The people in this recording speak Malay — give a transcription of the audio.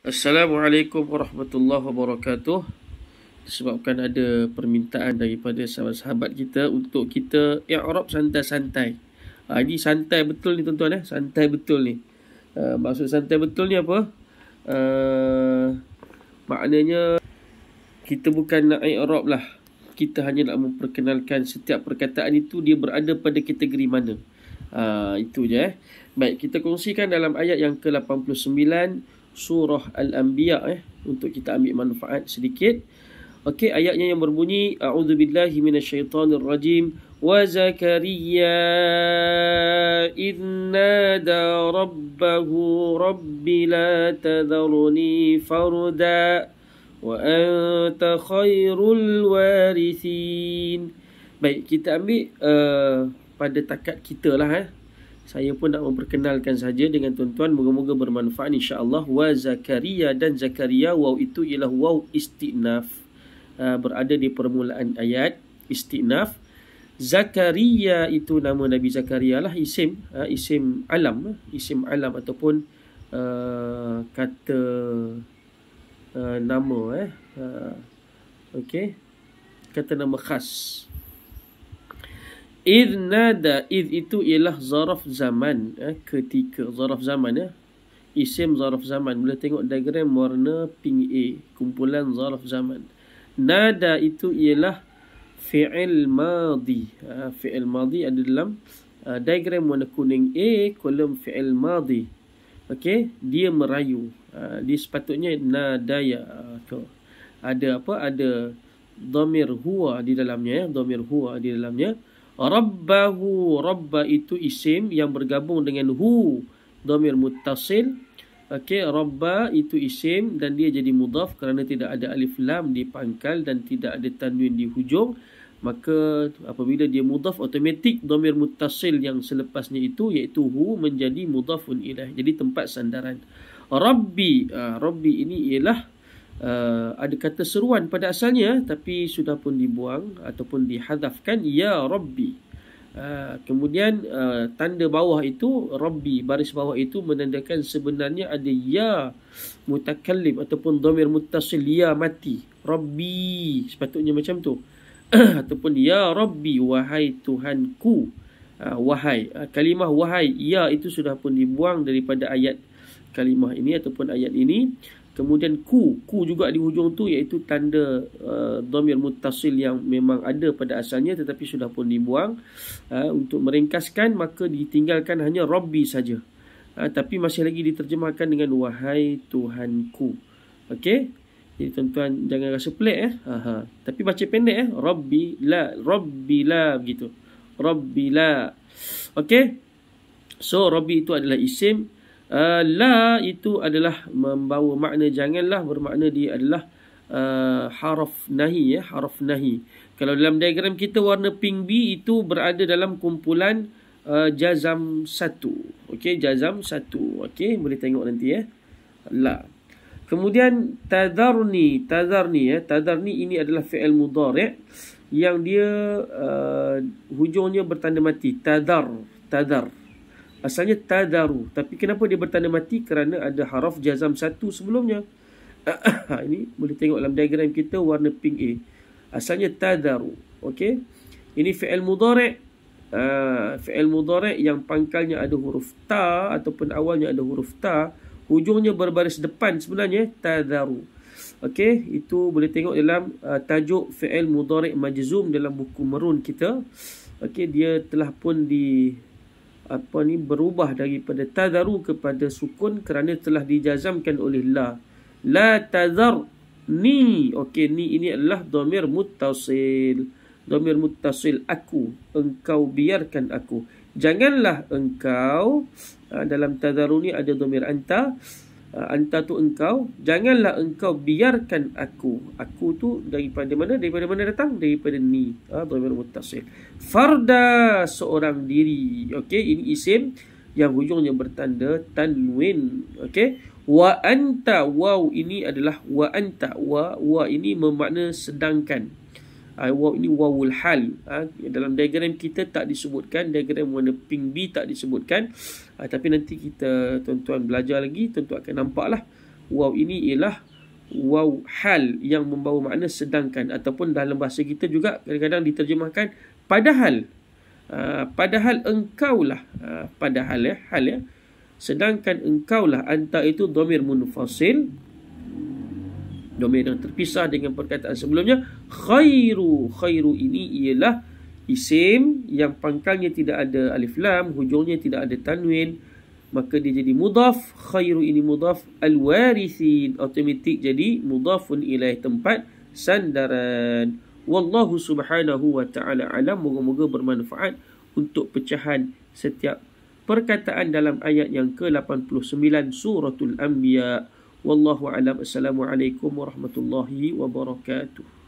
Assalamualaikum warahmatullahi wabarakatuh Sebabkan ada permintaan daripada sahabat-sahabat kita Untuk kita orang santai-santai ha, Ini santai betul ni tuan-tuan eh Santai betul ni uh, Maksud santai betul ni apa? Uh, maknanya Kita bukan nak orang lah Kita hanya nak memperkenalkan setiap perkataan itu Dia berada pada kategori mana uh, Itu je eh Baik, kita kongsikan dalam ayat yang ke-89 Ayat 89 surah Al-Anbiya eh untuk kita ambil manfaat sedikit. Okey ayatnya yang berbunyi a'udzubillahi minasyaitonirrajim wa zakariya innada rabbahu rabbi la tadharuni farda wa anta khairul warithin. Baik kita ambil uh, pada takat kita lah eh saya pun nak memperkenalkan saja dengan tuan-tuan moga-moga bermanfaat insya-Allah wa zakaria dan zakaria waw itu ialah waw istinaf ah, berada di permulaan ayat istinaf zakaria itu nama nabi zakaria lah isim ah, isim alam isim alam ataupun uh, kata uh, nama eh uh, okey kata nama khas Idh nada idh itu ialah zaraf zaman eh, ketika zaraf zaman ya. Eh. Isim zaraf zaman boleh tengok diagram warna pink A kumpulan zaraf zaman. Nada itu ialah fi'il madi. Ha, fi'il madi ada dalam uh, diagram warna kuning A kolom fi'il madi. Okey, dia merayu. Uh, dia sepatutnya nadaya. Uh, ada apa? Ada domir huwa di dalamnya ya, domir huwa di dalamnya. Rabbahu Rabba itu isim yang bergabung dengan hu Domir mutasil okay, Rabba itu isim dan dia jadi mudaf kerana tidak ada alif lam di pangkal dan tidak ada tanwin di hujung. Maka apabila dia mudaf, otomatik domir mutasil yang selepasnya itu iaitu hu menjadi mudafun ilah. Jadi tempat sandaran. Rabbi, uh, Rabbi ini ialah uh, ada kata seruan pada asalnya tapi sudah pun dibuang ataupun dihadafkan ya rabbi uh, kemudian uh, tanda bawah itu rabbi baris bawah itu menandakan sebenarnya ada ya mutakallim ataupun dhamir muttasil ya mati rabbi sepatutnya macam tu ataupun ya rabbi wahai tuhanku uh, wahai uh, kalimah wahai ya itu sudah pun dibuang daripada ayat kalimah ini ataupun ayat ini Kemudian ku, ku juga di hujung tu iaitu tanda uh, domir mutasil yang memang ada pada asalnya tetapi sudah pun dibuang. Uh, untuk meringkaskan maka ditinggalkan hanya Rabbi saja. Uh, tapi masih lagi diterjemahkan dengan wahai Tuhan ku, Okey? Jadi tuan-tuan jangan rasa pelik eh. Aha. Tapi baca pendek eh. Rabbi la, Rabbi la begitu. Rabbi la. Okey? So Rabbi itu adalah isim. Uh, la itu adalah membawa makna janganlah bermakna dia adalah uh, haraf nahi ya haraf nahi. Kalau dalam diagram kita warna pink B itu berada dalam kumpulan uh, jazam satu. Okey jazam satu. Okey boleh tengok nanti ya. La. Kemudian tadarni tadarni ya tadarni ini adalah fi'il mudhari' ya? yang dia uh, hujungnya bertanda mati tadar tadar. Asalnya tadaru. Tapi kenapa dia bertanda mati? Kerana ada haraf jazam satu sebelumnya. Ha, ini boleh tengok dalam diagram kita warna pink A. Asalnya tadaru. Okey. Ini fi'il mudarek. Uh, ha, fi'il mudarek yang pangkalnya ada huruf ta ataupun awalnya ada huruf ta. Hujungnya berbaris depan sebenarnya. Tadaru. Okey. Itu boleh tengok dalam uh, tajuk fi'il mudarek majzum dalam buku merun kita. Okey. Dia telah pun di apa ni berubah daripada tadaru kepada sukun kerana telah dijazamkan oleh la la tadar ni okey ni ini adalah dhamir muttasil dhamir muttasil aku engkau biarkan aku janganlah engkau ah, dalam tadaru ni ada dhamir anta Ah, antara tu engkau janganlah engkau biarkan aku aku tu daripada mana daripada mana datang daripada ni Ah, daripada mutasil farda seorang diri okey ini isim yang hujungnya bertanda tanwin okey wa anta waw ini adalah wa anta wa wa ini bermakna sedangkan uh, ini wawul hal ha? dalam diagram kita tak disebutkan diagram warna pink B tak disebutkan uh, tapi nanti kita tuan-tuan belajar lagi tuan-tuan akan nampaklah Wow ini ialah wow hal yang membawa makna sedangkan ataupun dalam bahasa kita juga kadang-kadang diterjemahkan padahal uh, padahal engkaulah uh, padahal ya hal ya sedangkan engkau lah, anta itu domir munfasil domain yang terpisah dengan perkataan sebelumnya khairu khairu ini ialah isim yang pangkalnya tidak ada alif lam hujungnya tidak ada tanwin maka dia jadi mudaf khairu ini mudaf al warithin automatik jadi mudafun ilaih tempat sandaran wallahu subhanahu wa taala alam moga-moga bermanfaat untuk pecahan setiap perkataan dalam ayat yang ke-89 suratul anbiya' Wallahu alam. Assalamualaikum warahmatullahi wabarakatuh.